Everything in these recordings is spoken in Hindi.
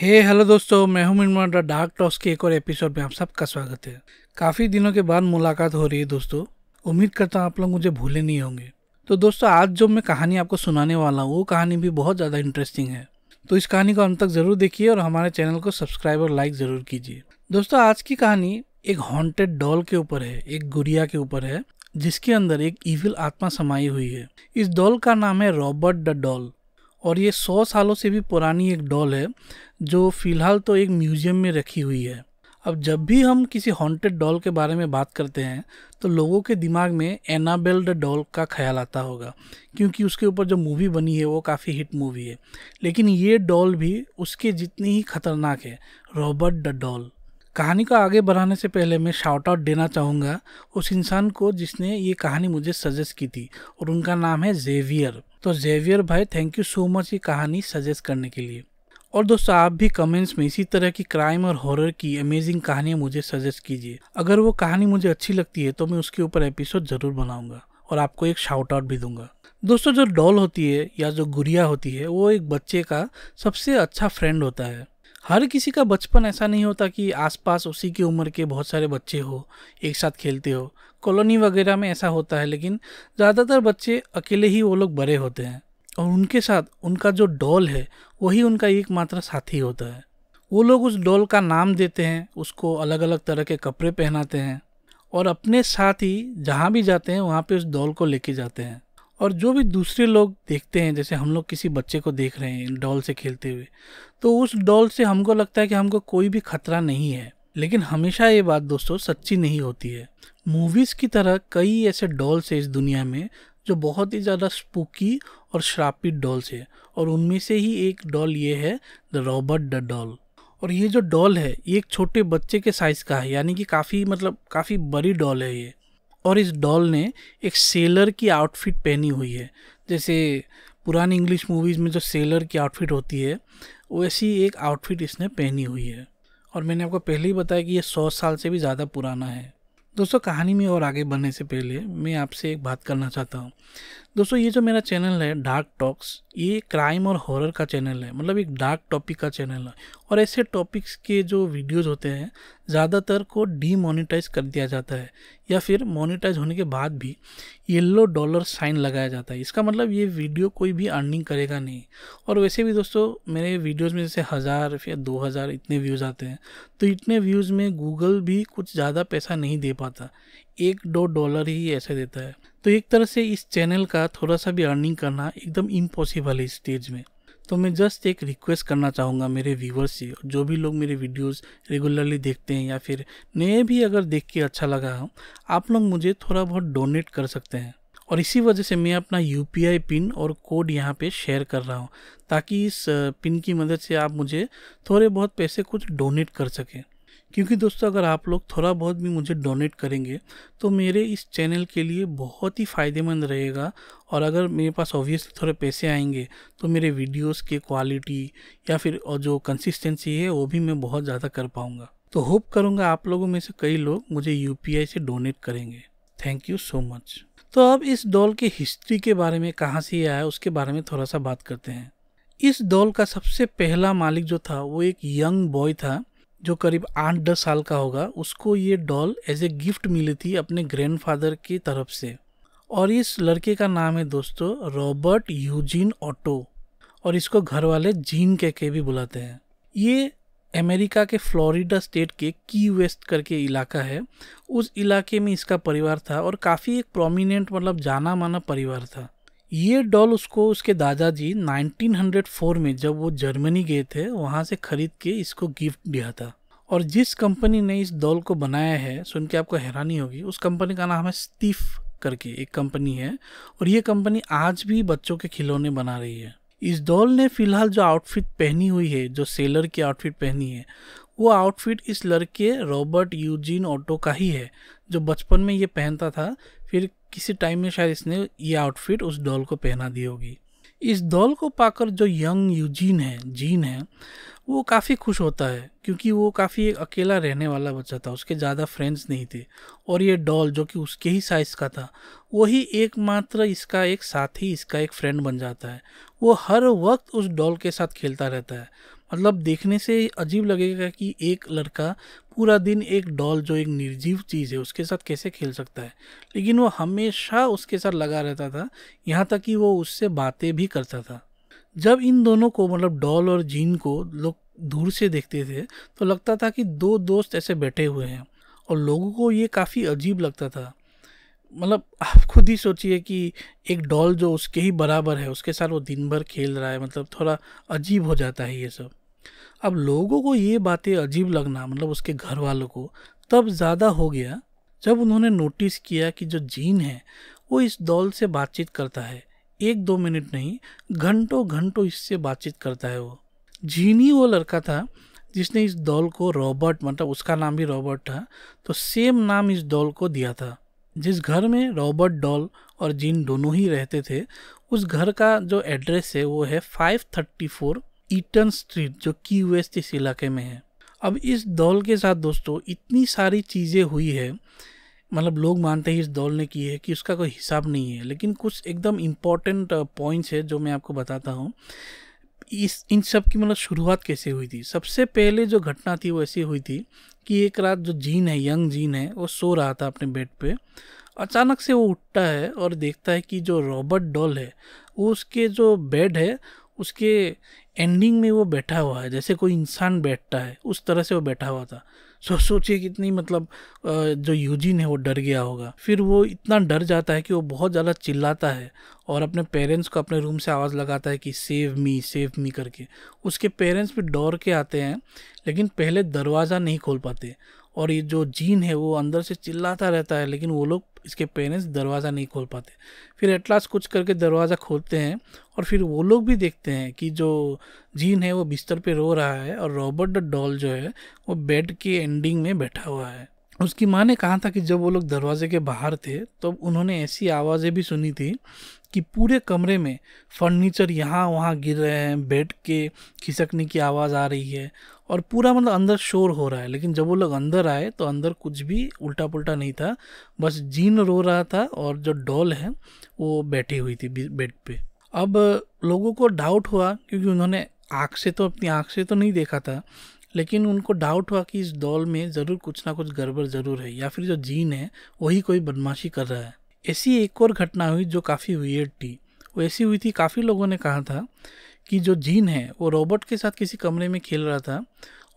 हे हेलो दोस्तों मैं हूं मिनमाडा डार्क टॉस के एक और एपिसोड में आप सबका स्वागत है काफ़ी दिनों के बाद मुलाकात हो रही है दोस्तों उम्मीद करता हूँ आप लोग मुझे भूले नहीं होंगे तो दोस्तों आज जो मैं कहानी आपको सुनाने वाला हूँ वो कहानी भी बहुत ज़्यादा इंटरेस्टिंग है तो इस कहानी को अंत तक ज़रूर देखिए और हमारे चैनल को सब्सक्राइब और लाइक ज़रूर कीजिए दोस्तों आज की कहानी एक हॉन्टेड डॉल के ऊपर है एक गुड़िया के ऊपर है जिसके अंदर एक इविल आत्मा समाई हुई है इस डॉल का नाम है रॉबर्ट द डॉल और ये सौ सालों से भी पुरानी एक डॉल है जो फ़िलहाल तो एक म्यूज़ियम में रखी हुई है अब जब भी हम किसी हॉन्टेड डॉल के बारे में बात करते हैं तो लोगों के दिमाग में एनाबेल डॉल का ख्याल आता होगा क्योंकि उसके ऊपर जो मूवी बनी है वो काफ़ी हिट मूवी है लेकिन ये डॉल भी उसके जितनी ही खतरनाक है रॉबर्ट द डॉल कहानी को आगे बढ़ाने से पहले मैं शाउट आउट देना चाहूँगा उस इंसान को जिसने ये कहानी मुझे सजेस्ट की थी और उनका नाम है जेवियर तो जेवियर भाई थैंक यू सो मच ये कहानी सजेस्ट करने के लिए और दोस्तों आप भी कमेंट्स में इसी तरह की क्राइम और हॉरर की अमेजिंग कहानियाँ मुझे सजेस्ट कीजिए अगर वो कहानी मुझे अच्छी लगती है तो मैं उसके ऊपर एपिसोड ज़रूर बनाऊँगा और आपको एक शाउट आउट भी दूंगा दोस्तों जो डॉल होती है या जो गुड़िया होती है वो एक बच्चे का सबसे अच्छा फ्रेंड होता है हर किसी का बचपन ऐसा नहीं होता कि आसपास उसी की उम्र के बहुत सारे बच्चे हो एक साथ खेलते हो कॉलोनी वगैरह में ऐसा होता है लेकिन ज़्यादातर बच्चे अकेले ही वो लोग बड़े होते हैं और उनके साथ उनका जो डॉल है वही उनका एकमात्र साथी होता है वो लोग उस डॉल का नाम देते हैं उसको अलग अलग तरह के कपड़े पहनाते हैं और अपने साथ ही जहाँ भी जाते हैं वहाँ पे उस डॉल को लेके जाते हैं और जो भी दूसरे लोग देखते हैं जैसे हम लोग किसी बच्चे को देख रहे हैं डॉल से खेलते हुए तो उस डॉल से हमको लगता है कि हमको कोई भी खतरा नहीं है लेकिन हमेशा ये बात दोस्तों सच्ची नहीं होती है मूवीज़ की तरह कई ऐसे डॉल्स है इस दुनिया में जो बहुत ही ज़्यादा स्पूकी और श्रापित डॉल्स है और उनमें से ही एक डॉल ये है द रॉबर्ट द डॉल और ये जो डॉल है ये एक छोटे बच्चे के साइज़ का है यानी कि काफ़ी मतलब काफ़ी बड़ी डॉल है ये और इस डॉल ने एक सेलर की आउटफिट पहनी हुई है जैसे पुरानी इंग्लिश मूवीज़ में जो सेलर की आउटफिट होती है वैसी एक आउटफिट इसने पहनी हुई है और मैंने आपको पहले ही बताया कि ये सौ साल से भी ज़्यादा पुराना है दोस्तों कहानी में और आगे बढ़ने से पहले मैं आपसे एक बात करना चाहता हूँ दोस्तों ये जो मेरा चैनल है डार्क टॉक्स ये क्राइम और हॉरर का चैनल है मतलब एक डार्क टॉपिक का चैनल है और ऐसे टॉपिक्स के जो वीडियोस होते हैं ज़्यादातर को डीमोनेटाइज कर दिया जाता है या फिर मोनेटाइज होने के बाद भी येलो डॉलर साइन लगाया जाता है इसका मतलब ये वीडियो कोई भी अर्निंग करेगा नहीं और वैसे भी दोस्तों मेरे वीडियोज़ में जैसे हज़ार या दो हज़ार इतने व्यूज़ आते हैं तो इतने व्यूज़ में गूगल भी कुछ ज़्यादा पैसा नहीं दे पाता एक दो डॉलर ही ऐसे देता है तो एक तरह से इस चैनल का थोड़ा सा भी अर्निंग करना एकदम इम्पॉसिबल है स्टेज में तो मैं जस्ट एक रिक्वेस्ट करना चाहूँगा मेरे व्यूवर्स से जो भी लोग मेरे वीडियोस रेगुलरली देखते हैं या फिर नए भी अगर देख के अच्छा लगा हो आप लोग मुझे थोड़ा बहुत डोनेट कर सकते हैं और इसी वजह से मैं अपना यू पिन और कोड यहाँ पे शेयर कर रहा हूँ ताकि इस पिन की मदद से आप मुझे थोड़े बहुत पैसे कुछ डोनेट कर सकें क्योंकि दोस्तों अगर आप लोग थोड़ा बहुत भी मुझे डोनेट करेंगे तो मेरे इस चैनल के लिए बहुत ही फ़ायदेमंद रहेगा और अगर मेरे पास ऑब्वियसली थोड़े पैसे आएंगे तो मेरे वीडियोस के क्वालिटी या फिर जो कंसिस्टेंसी है वो भी मैं बहुत ज़्यादा कर पाऊँगा तो होप करूँगा आप लोगों में से कई लोग मुझे यू से डोनेट करेंगे थैंक यू सो मच तो अब इस डॉल के हिस्ट्री के बारे में कहाँ से ये आया उसके बारे में थोड़ा सा बात करते हैं इस डॉल का सबसे पहला मालिक जो था वो एक यंग बॉय था जो करीब आठ दस साल का होगा उसको ये डॉल एज ए गिफ्ट मिली थी अपने ग्रैंडफादर की तरफ से और इस लड़के का नाम है दोस्तों रॉबर्ट यूजिन ऑटो और इसको घर वाले जीन कह के भी बुलाते हैं ये अमेरिका के फ्लोरिडा स्टेट के की वेस्ट करके इलाका है उस इलाके में इसका परिवार था और काफ़ी एक प्रोमिनेंट मतलब जाना माना परिवार था ये डॉल उसको उसके दादाजी 1904 में जब वो जर्मनी गए थे वहाँ से ख़रीद के इसको गिफ्ट दिया था और जिस कंपनी ने इस डॉल को बनाया है सुन के आपको हैरानी होगी उस कंपनी का नाम है स्टीफ करके एक कंपनी है और ये कंपनी आज भी बच्चों के खिलौने बना रही है इस डॉल ने फिलहाल जो आउटफिट पहनी हुई है जो सेलर की आउटफिट पहनी है वो आउटफिट इस लड़के रॉबर्ट यूजिन ऑटो का ही है जो बचपन में ये पहनता था फिर किसी टाइम में शायद इसने ये आउटफिट उस डॉल को पहना दी होगी इस डॉल को पाकर जो यंग यूजीन है जीन है वो काफ़ी खुश होता है क्योंकि वो काफ़ी एक अकेला रहने वाला बच्चा था उसके ज़्यादा फ्रेंड्स नहीं थे और ये डॉल जो कि उसके ही साइज़ का था वही एकमात्र इसका एक साथी इसका एक फ्रेंड बन जाता है वो हर वक्त उस डॉल के साथ खेलता रहता है मतलब देखने से अजीब लगेगा कि एक लड़का पूरा दिन एक डॉल जो एक निर्जीव चीज़ है उसके साथ कैसे खेल सकता है लेकिन वो हमेशा उसके साथ लगा रहता था यहाँ तक कि वो उससे बातें भी करता था जब इन दोनों को मतलब डॉल और जीन को लोग दूर से देखते थे तो लगता था कि दो दोस्त ऐसे बैठे हुए हैं और लोगों को ये काफ़ी अजीब लगता था मतलब आप खुद ही सोचिए कि एक डॉल जो उसके ही बराबर है उसके साथ वो दिन भर खेल रहा है मतलब थोड़ा अजीब हो जाता है ये सब अब लोगों को ये बातें अजीब लगना मतलब उसके घर वालों को तब ज़्यादा हो गया जब उन्होंने नोटिस किया कि जो जीन है वो इस डॉल से बातचीत करता है एक दो मिनट नहीं घंटों घंटों इससे बातचीत करता है वो जीन ही वो लड़का था जिसने इस डॉल को रॉबर्ट मतलब उसका नाम भी रॉबर्ट था तो सेम नाम इस डॉल को दिया था जिस घर में रॉबर्ट डॉल और जीन दोनों ही रहते थे उस घर का जो एड्रेस है वो है 534 ईटन स्ट्रीट जो की वेस्ट इस इलाके में है अब इस दौल के साथ दोस्तों इतनी सारी चीज़ें हुई है मतलब लोग मानते हैं इस दौल ने की है कि उसका कोई हिसाब नहीं है लेकिन कुछ एकदम इम्पॉर्टेंट पॉइंट्स है जो मैं आपको बताता हूँ इस इन सब की मतलब शुरुआत कैसे हुई थी सबसे पहले जो घटना थी वो ऐसी हुई थी कि एक रात जो जीन है यंग जीन है वो सो रहा था अपने बेड पे अचानक से वो उठता है और देखता है कि जो रॉबर्ट डॉल है वो उसके जो बेड है उसके एंडिंग में वो बैठा हुआ है जैसे कोई इंसान बैठता है उस तरह से वो बैठा हुआ था सो सोचिए कितनी मतलब जो यूजिन है वो डर गया होगा फिर वो इतना डर जाता है कि वो बहुत ज़्यादा चिल्लाता है और अपने पेरेंट्स को अपने रूम से आवाज़ लगाता है कि सेव मी सेव मी करके उसके पेरेंट्स भी दौड़ के आते हैं लेकिन पहले दरवाज़ा नहीं खोल पाते और ये जो जीन है वो अंदर से चिल्लाता रहता है लेकिन वो लोग इसके पेरेंट्स दरवाज़ा नहीं खोल पाते फिर एटलास कुछ करके दरवाज़ा खोलते हैं और फिर वो लोग भी देखते हैं कि जो जीन है वो बिस्तर पे रो रहा है और रॉबर्ट द डॉल जो है वो बेड के एंडिंग में बैठा हुआ है उसकी माँ ने कहा था कि जब वो लोग दरवाजे के बाहर थे तब तो उन्होंने ऐसी आवाज़ें भी सुनी थी कि पूरे कमरे में फर्नीचर यहाँ वहाँ गिर रहे हैं बेड के खिसकने की आवाज़ आ रही है और पूरा मतलब अंदर शोर हो रहा है लेकिन जब वो लोग अंदर आए तो अंदर कुछ भी उल्टा पुल्टा नहीं था बस जीन रो रहा था और जो डॉल है वो बैठी हुई थी बेड पे अब लोगों को डाउट हुआ क्योंकि उन्होंने आँख से तो अपनी आँख से तो नहीं देखा था लेकिन उनको डाउट हुआ कि इस डॉल में ज़रूर कुछ ना कुछ गड़बड़ ज़रूर है या फिर जो जीन है वही कोई बदमाशी कर रहा है ऐसी एक और घटना हुई जो काफ़ी वियर्ड थी वो ऐसी हुई थी काफ़ी लोगों ने कहा था कि जो जीन है वो रोबोट के साथ किसी कमरे में खेल रहा था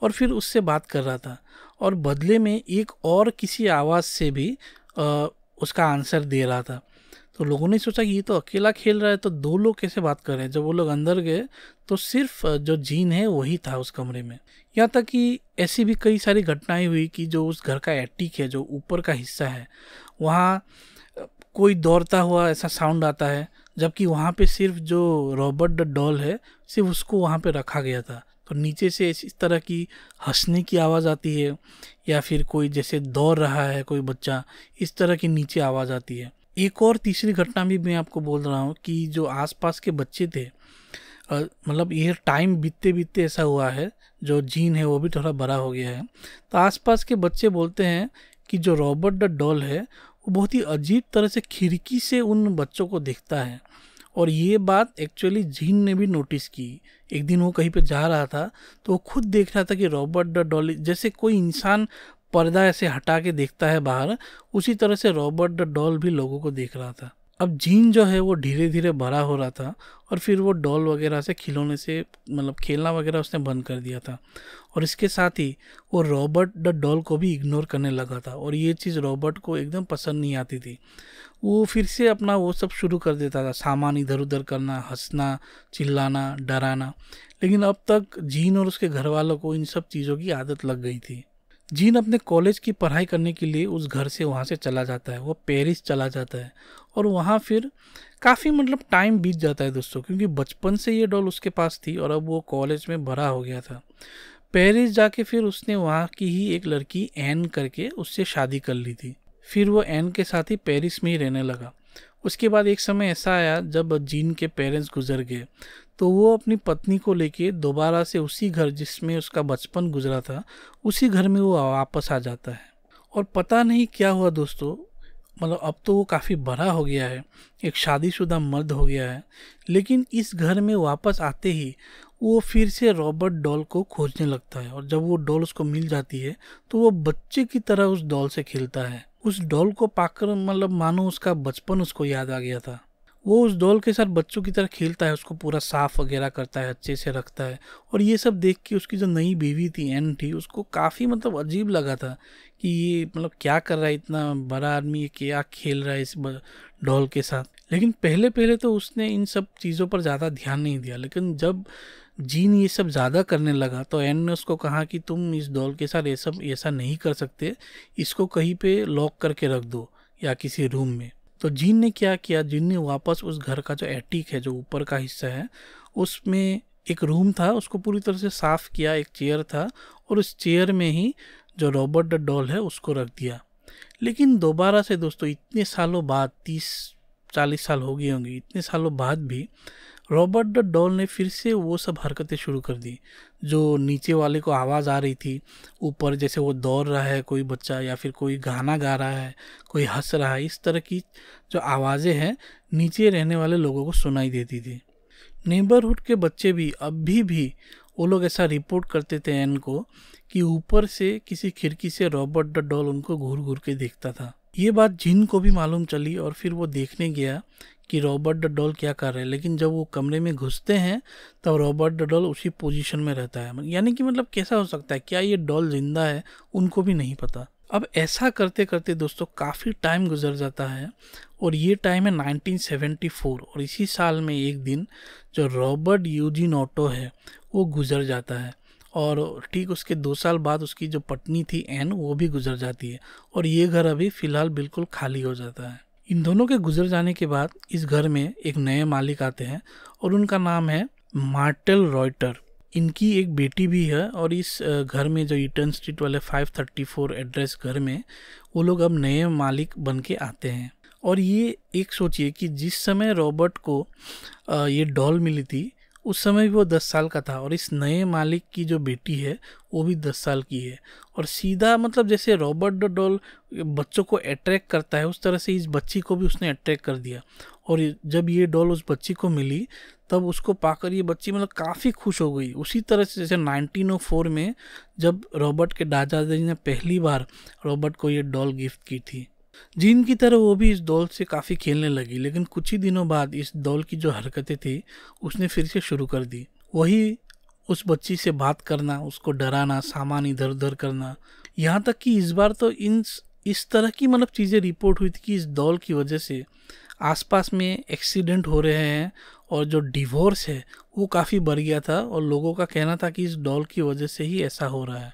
और फिर उससे बात कर रहा था और बदले में एक और किसी आवाज़ से भी आ, उसका आंसर दे रहा था तो लोगों ने सोचा कि ये तो अकेला खेल रहा है तो दो लोग कैसे बात कर रहे हैं जब वो लोग अंदर गए तो सिर्फ जो जीन है वही था उस कमरे में यहाँ तक कि ऐसी भी कई सारी घटनाएं हुई कि जो उस घर का एटिक है जो ऊपर का हिस्सा है वहाँ कोई दौड़ता हुआ ऐसा साउंड आता है जबकि वहाँ पे सिर्फ जो रॉबर्ट द डॉल है सिर्फ उसको वहाँ पे रखा गया था तो नीचे से इस तरह की हंसने की आवाज़ आती है या फिर कोई जैसे दौड़ रहा है कोई बच्चा इस तरह की नीचे आवाज़ आती है एक और तीसरी घटना भी मैं आपको बोल रहा हूँ कि जो आसपास के बच्चे थे मतलब ये टाइम बीतते बीतते ऐसा हुआ है जो जीन है वो भी थोड़ा बड़ा हो गया है तो आसपास के बच्चे बोलते हैं कि जो रॉबर्ट द डॉल है वो बहुत ही अजीब तरह से खिड़की से उन बच्चों को देखता है और ये बात एक्चुअली जीन ने भी नोटिस की एक दिन वो कहीं पे जा रहा था तो वो खुद देख रहा था कि रॉबर्ट द डॉली जैसे कोई इंसान पर्दा ऐसे हटा के देखता है बाहर उसी तरह से रॉबर्ट द डॉल भी लोगों को देख रहा था अब जीन जो है वो धीरे धीरे भरा हो रहा था और फिर वो डॉल वगैरह से खिलौने से मतलब खेलना वगैरह उसने बंद कर दिया था और इसके साथ ही वो रॉबर्ट द डॉल को भी इग्नोर करने लगा था और ये चीज़ रॉबर्ट को एकदम पसंद नहीं आती थी वो फिर से अपना वो सब शुरू कर देता था सामान इधर उधर करना हंसना चिल्लाना डराना लेकिन अब तक जीन और उसके घर वालों को इन सब चीज़ों की आदत लग गई थी जीन अपने कॉलेज की पढ़ाई करने के लिए उस घर से वहाँ से चला जाता है वो पेरिस चला जाता है और वहाँ फिर काफ़ी मतलब टाइम बीत जाता है दोस्तों क्योंकि बचपन से ये डॉल उसके पास थी और अब वो कॉलेज में भरा हो गया था पेरिस जाके फिर उसने वहाँ की ही एक लड़की एन करके उससे शादी कर ली थी फिर वो एन के साथ ही पेरिस में ही रहने लगा उसके बाद एक समय ऐसा आया जब जीन के पेरेंट्स गुजर गए तो वो अपनी पत्नी को लेके दोबारा से उसी घर जिसमें उसका बचपन गुजरा था उसी घर में वो वापस आ जाता है और पता नहीं क्या हुआ दोस्तों मतलब अब तो वो काफ़ी बड़ा हो गया है एक शादीशुदा मर्द हो गया है लेकिन इस घर में वापस आते ही वो फिर से रॉबर्ट डॉल को खोजने लगता है और जब वो डॉल उसको मिल जाती है तो वो बच्चे की तरह उस डॉल से खेलता है उस डॉल को पाकर मतलब मानो उसका बचपन उसको याद आ गया था वो उस डॉल के साथ बच्चों की तरह खेलता है उसको पूरा साफ वगैरह करता है अच्छे से रखता है और ये सब देख के उसकी जो नई बीवी थी एन थी उसको काफ़ी मतलब अजीब लगा था कि ये मतलब क्या कर रहा है इतना बड़ा आदमी क्या खेल रहा है इस डॉल के साथ लेकिन पहले पहले तो उसने इन सब चीज़ों पर ज़्यादा ध्यान नहीं दिया लेकिन जब जीन ये सब ज़्यादा करने लगा तो एन ने उसको कहा कि तुम इस डॉल के साथ ये सब ऐसा नहीं कर सकते इसको कहीं पे लॉक करके रख दो या किसी रूम में तो जीन ने क्या किया जीन ने वापस उस घर का जो एटिक है जो ऊपर का हिस्सा है उसमें एक रूम था उसको पूरी तरह से साफ़ किया एक चेयर था और उस चेयर में ही जो रॉबर्ट द डॉल है उसको रख दिया लेकिन दोबारा से दोस्तों इतने सालों बाद तीस चालीस साल हो गए होंगे इतने सालों बाद भी रॉबर्ट द डॉल ने फिर से वो सब हरकतें शुरू कर दी जो नीचे वाले को आवाज़ आ रही थी ऊपर जैसे वो दौड़ रहा है कोई बच्चा या फिर कोई गाना गा रहा है कोई हंस रहा है इस तरह की जो आवाज़ें हैं नीचे रहने वाले लोगों को सुनाई देती थी नेबरहुड के बच्चे भी अभी भी वो लोग ऐसा रिपोर्ट करते थे एन को कि ऊपर से किसी खिड़की से रॉबर्ट द डॉल उनको घूर घूर के देखता था ये बात जिन को भी मालूम चली और फिर वो देखने गया कि रॉबर्ट डडोल क्या कर रहे हैं लेकिन जब वो कमरे में घुसते हैं तब रॉबर्ट डडोल उसी पोजीशन में रहता है यानी कि मतलब कैसा हो सकता है क्या ये डॉल जिंदा है उनको भी नहीं पता अब ऐसा करते करते दोस्तों काफ़ी टाइम गुजर जाता है और ये टाइम है 1974 और इसी साल में एक दिन जो रॉबर्ट यूजिन ऑटो है वो गुजर जाता है और ठीक उसके दो साल बाद उसकी जो पत्नी थी एन वो भी गुजर जाती है और ये घर अभी फ़िलहाल बिल्कुल खाली हो जाता है इन दोनों के गुजर जाने के बाद इस घर में एक नए मालिक आते हैं और उनका नाम है मार्टेल रॉयटर इनकी एक बेटी भी है और इस घर में जो ईटन स्ट्रीट वाले 534 एड्रेस घर में वो लोग अब नए मालिक बन के आते हैं और ये एक सोचिए कि जिस समय रॉबर्ट को ये डॉल मिली थी उस समय भी वो दस साल का था और इस नए मालिक की जो बेटी है वो भी दस साल की है और सीधा मतलब जैसे रॉबर्ट डॉल बच्चों को अट्रैक्ट करता है उस तरह से इस बच्ची को भी उसने अट्रैक्ट कर दिया और जब ये डॉल उस बच्ची को मिली तब उसको पाकर ये बच्ची मतलब काफ़ी खुश हो गई उसी तरह से जैसे 1904 में जब रॉबर्ट के दादाजी ने पहली बार रॉबर्ट को ये डॉल गिफ्ट की थी जीन की तरह वो भी इस दौल से काफ़ी खेलने लगी लेकिन कुछ ही दिनों बाद इस दौल की जो हरकतें थी उसने फिर से शुरू कर दी वही उस बच्ची से बात करना उसको डराना सामान इधर उधर करना यहाँ तक कि इस बार तो इन इस तरह की मतलब चीज़ें रिपोर्ट हुई थी कि इस दौल की वजह से आसपास में एक्सीडेंट हो रहे हैं और जो डिवोर्स है वो काफ़ी बढ़ गया था और लोगों का कहना था कि इस डॉल की वजह से ही ऐसा हो रहा है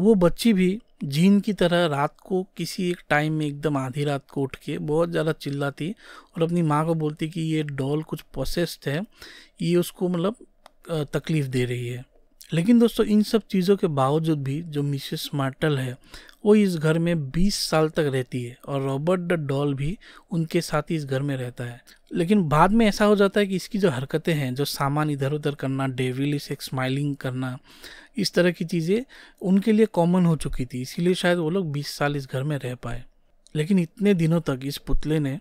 वो बच्ची भी जीन की तरह रात को किसी एक टाइम में एकदम आधी रात को उठ के बहुत ज़्यादा चिल्लाती और अपनी माँ को बोलती कि ये डॉल कुछ प्रोसेस्ड है ये उसको मतलब तकलीफ़ दे रही है लेकिन दोस्तों इन सब चीज़ों के बावजूद भी जो मिसेस मार्टल है वो इस घर में 20 साल तक रहती है और रॉबर्ट द डॉल भी उनके साथ ही इस घर में रहता है लेकिन बाद में ऐसा हो जाता है कि इसकी जो हरकतें हैं जो सामान इधर उधर करना डेविलिस एक स्माइलिंग करना इस तरह की चीज़ें उनके लिए कॉमन हो चुकी थी इसीलिए शायद वो लोग बीस साल इस घर में रह पाए लेकिन इतने दिनों तक इस पुतले ने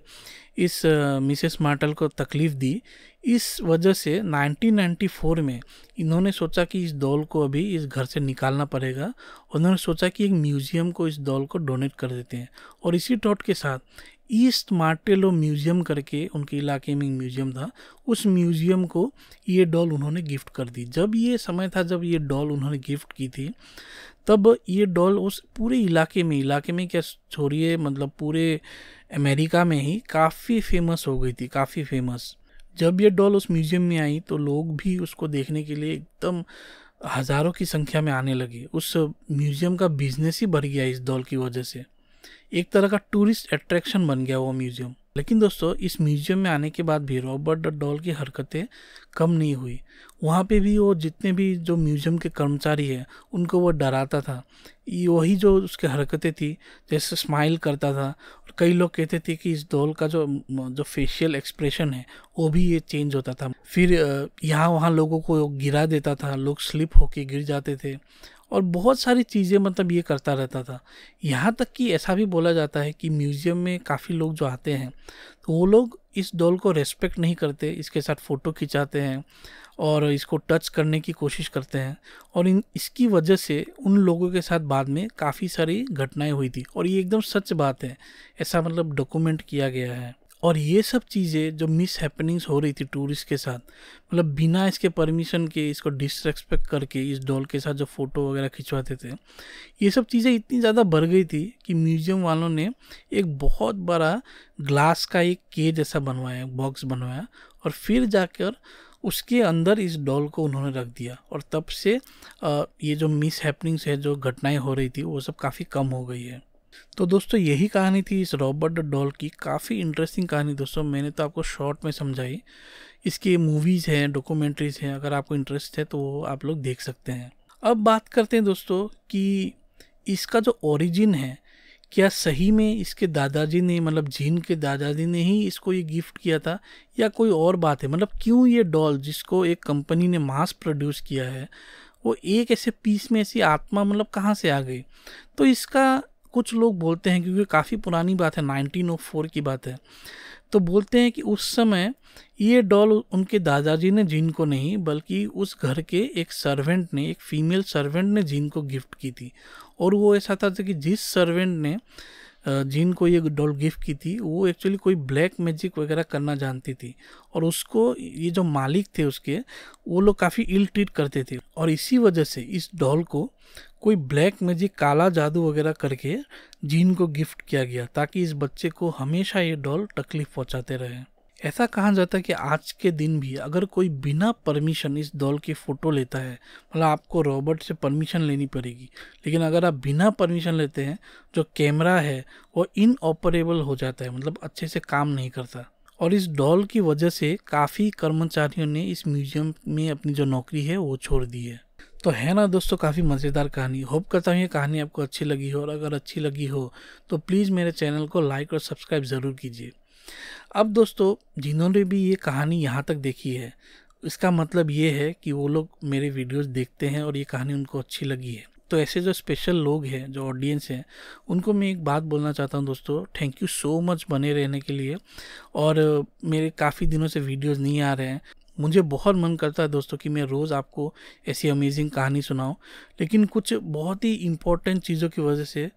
इस मिसेस मार्टल को तकलीफ़ दी इस वजह से 1994 में इन्होंने सोचा कि इस दौल को अभी इस घर से निकालना पड़ेगा उन्होंने सोचा कि एक म्यूज़ियम को इस दौल को डोनेट कर देते हैं और इसी टॉट के साथ ईस्ट मार्टेलो म्यूज़ियम करके उनके इलाके में एक म्यूज़ियम था उस म्यूज़ियम को ये डॉल उन्होंने गिफ्ट कर दी जब ये समय था जब ये डॉल उन्होंने गिफ्ट की थी तब ये डॉल उस पूरे इलाके में इलाके में क्या छोड़िए मतलब पूरे अमेरिका में ही काफ़ी फेमस हो गई थी काफ़ी फेमस जब ये डॉल उस म्यूजियम में आई तो लोग भी उसको देखने के लिए एकदम हज़ारों की संख्या में आने लगे उस म्यूजियम का बिजनेस ही बढ़ गया इस डॉल की वजह से एक तरह का टूरिस्ट अट्रैक्शन बन गया वो म्यूजियम लेकिन दोस्तों इस म्यूजियम में आने के बाद भी रॉबर्ट द डॉल की हरकतें कम नहीं हुई वहाँ पे भी वो जितने भी जो म्यूजियम के कर्मचारी हैं उनको वो डराता था वही जो उसकी हरकतें थी जैसे स्माइल करता था और कई लोग कहते थे कि इस डॉल का जो जो फेशियल एक्सप्रेशन है वो भी ये चेंज होता था फिर यहाँ वहाँ लोगों को गिरा देता था लोग स्लिप होके गिर जाते थे और बहुत सारी चीज़ें मतलब ये करता रहता था यहाँ तक कि ऐसा भी बोला जाता है कि म्यूज़ियम में काफ़ी लोग जो आते हैं तो वो लोग इस डॉल को रेस्पेक्ट नहीं करते इसके साथ फ़ोटो खिंचाते हैं और इसको टच करने की कोशिश करते हैं और इन इसकी वजह से उन लोगों के साथ बाद में काफ़ी सारी घटनाएं हुई थी और ये एकदम सच बात है ऐसा मतलब डॉक्यूमेंट किया गया है और ये सब चीज़ें जो मिस हैपनिंग्स हो रही थी टूरिस्ट के साथ मतलब बिना इसके परमिशन के इसको डिसरेस्पेक्ट करके इस डॉल के साथ जो फ़ोटो वगैरह खिंचवाते थे ये सब चीज़ें इतनी ज़्यादा बढ़ गई थी कि म्यूज़ियम वालों ने एक बहुत बड़ा ग्लास का एक के जैसा बनवाया बॉक्स बनवाया और फिर जाकर उसके अंदर इस डॉल को उन्होंने रख दिया और तब से ये जो मिस हैपनिंग्स है जो घटनाएं हो रही थी वो सब काफ़ी कम हो गई है तो दोस्तों यही कहानी थी इस रॉबर्ट डॉल की काफ़ी इंटरेस्टिंग कहानी दोस्तों मैंने तो आपको शॉर्ट में समझाई इसकी मूवीज़ हैं डॉक्यूमेंट्रीज़ हैं अगर आपको इंटरेस्ट है तो वो आप लोग देख सकते हैं अब बात करते हैं दोस्तों कि इसका जो ओरिजिन है क्या सही में इसके दादाजी ने मतलब जीन के दादाजी ने ही इसको ये गिफ्ट किया था या कोई और बात है मतलब क्यों ये डॉल जिसको एक कंपनी ने मास प्रोड्यूस किया है वो एक ऐसे पीस में ऐसी आत्मा मतलब कहाँ से आ गई तो इसका कुछ लोग बोलते हैं क्योंकि काफ़ी पुरानी बात है 1904 की बात है तो बोलते हैं कि उस समय ये डॉल उनके दादाजी ने जीन को नहीं बल्कि उस घर के एक सर्वेंट ने एक फीमेल सर्वेंट ने जीन को गिफ्ट की थी और वो ऐसा था कि जिस सर्वेंट ने को ये डॉल गिफ्ट की थी वो एक्चुअली कोई ब्लैक मैजिक वगैरह करना जानती थी और उसको ये जो मालिक थे उसके वो लोग काफ़ी इल ट्रीट करते थे और इसी वजह से इस डॉल को कोई ब्लैक मैजिक काला जादू वगैरह करके जीन को गिफ्ट किया गया ताकि इस बच्चे को हमेशा ये डॉल तकलीफ पहुँचाते रहे ऐसा कहा जाता है कि आज के दिन भी अगर कोई बिना परमिशन इस दौल की फ़ोटो लेता है मतलब आपको रॉबर्ट से परमिशन लेनी पड़ेगी लेकिन अगर आप बिना परमिशन लेते हैं जो कैमरा है वो इनऑपरेबल हो जाता है मतलब अच्छे से काम नहीं करता और इस डॉल की वजह से काफ़ी कर्मचारियों ने इस म्यूजियम में अपनी जो नौकरी है वो छोड़ दी है तो है ना दोस्तों काफ़ी मज़ेदार कहानी होप करता हूँ ये कहानी आपको अच्छी लगी हो और अगर अच्छी लगी हो तो प्लीज़ मेरे चैनल को लाइक और सब्सक्राइब ज़रूर कीजिए अब दोस्तों जिन्होंने भी ये कहानी यहाँ तक देखी है इसका मतलब ये है कि वो लोग मेरे वीडियोस देखते हैं और ये कहानी उनको अच्छी लगी है तो ऐसे जो स्पेशल लोग हैं जो ऑडियंस हैं उनको मैं एक बात बोलना चाहता हूँ दोस्तों थैंक यू सो मच बने रहने के लिए और मेरे काफ़ी दिनों से वीडियोस नहीं आ रहे हैं मुझे बहुत मन करता है दोस्तों कि मैं रोज़ आपको ऐसी अमेजिंग कहानी सुनाऊं लेकिन कुछ बहुत ही इम्पोर्टेंट चीज़ों की वजह से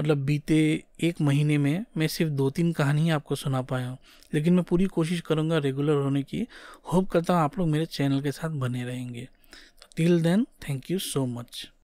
मतलब बीते एक महीने में मैं सिर्फ दो तीन कहानी आपको सुना पाया हूँ लेकिन मैं पूरी कोशिश करूँगा रेगुलर होने की होप करता हूँ आप लोग मेरे चैनल के साथ बने रहेंगे till then thank you so much